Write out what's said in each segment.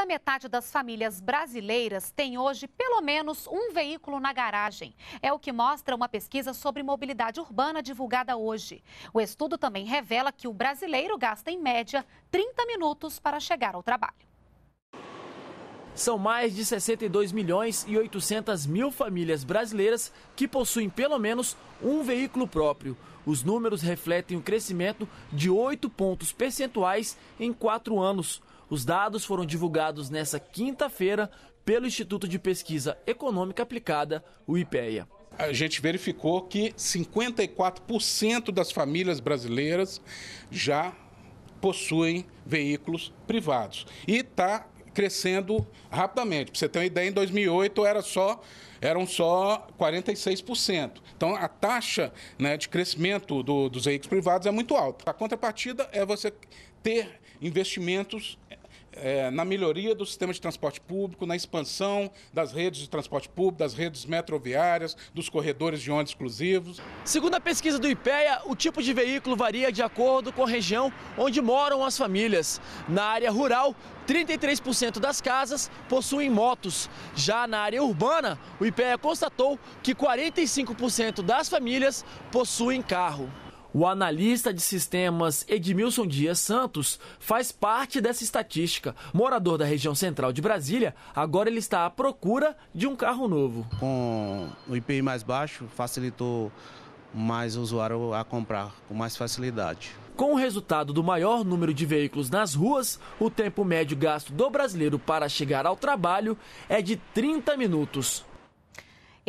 da metade das famílias brasileiras tem hoje pelo menos um veículo na garagem. É o que mostra uma pesquisa sobre mobilidade urbana divulgada hoje. O estudo também revela que o brasileiro gasta, em média, 30 minutos para chegar ao trabalho. São mais de 62 milhões e 800 mil famílias brasileiras que possuem pelo menos um veículo próprio. Os números refletem o crescimento de 8 pontos percentuais em quatro anos. Os dados foram divulgados nesta quinta-feira pelo Instituto de Pesquisa Econômica Aplicada, o IPEA. A gente verificou que 54% das famílias brasileiras já possuem veículos privados e está crescendo rapidamente. Para você ter uma ideia, em 2008 era só eram só 46%. Então, a taxa né, de crescimento do, dos veículos privados é muito alta. A contrapartida é você ter investimentos é, na melhoria do sistema de transporte público, na expansão das redes de transporte público, das redes metroviárias, dos corredores de ônibus exclusivos. Segundo a pesquisa do IPEA, o tipo de veículo varia de acordo com a região onde moram as famílias. Na área rural, 33% das casas possuem motos. Já na área urbana, o IPEA constatou que 45% das famílias possuem carro. O analista de sistemas Edmilson Dias Santos faz parte dessa estatística. Morador da região central de Brasília, agora ele está à procura de um carro novo. Com o IPI mais baixo, facilitou mais o usuário a comprar com mais facilidade. Com o resultado do maior número de veículos nas ruas, o tempo médio gasto do brasileiro para chegar ao trabalho é de 30 minutos.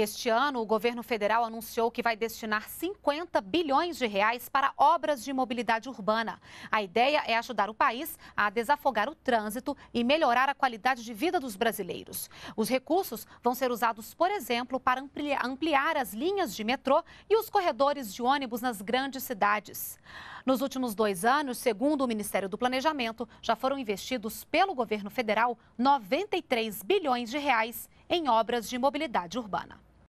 Este ano, o governo federal anunciou que vai destinar 50 bilhões de reais para obras de mobilidade urbana. A ideia é ajudar o país a desafogar o trânsito e melhorar a qualidade de vida dos brasileiros. Os recursos vão ser usados, por exemplo, para ampliar as linhas de metrô e os corredores de ônibus nas grandes cidades. Nos últimos dois anos, segundo o Ministério do Planejamento, já foram investidos pelo governo federal 93 bilhões de reais em obras de mobilidade urbana.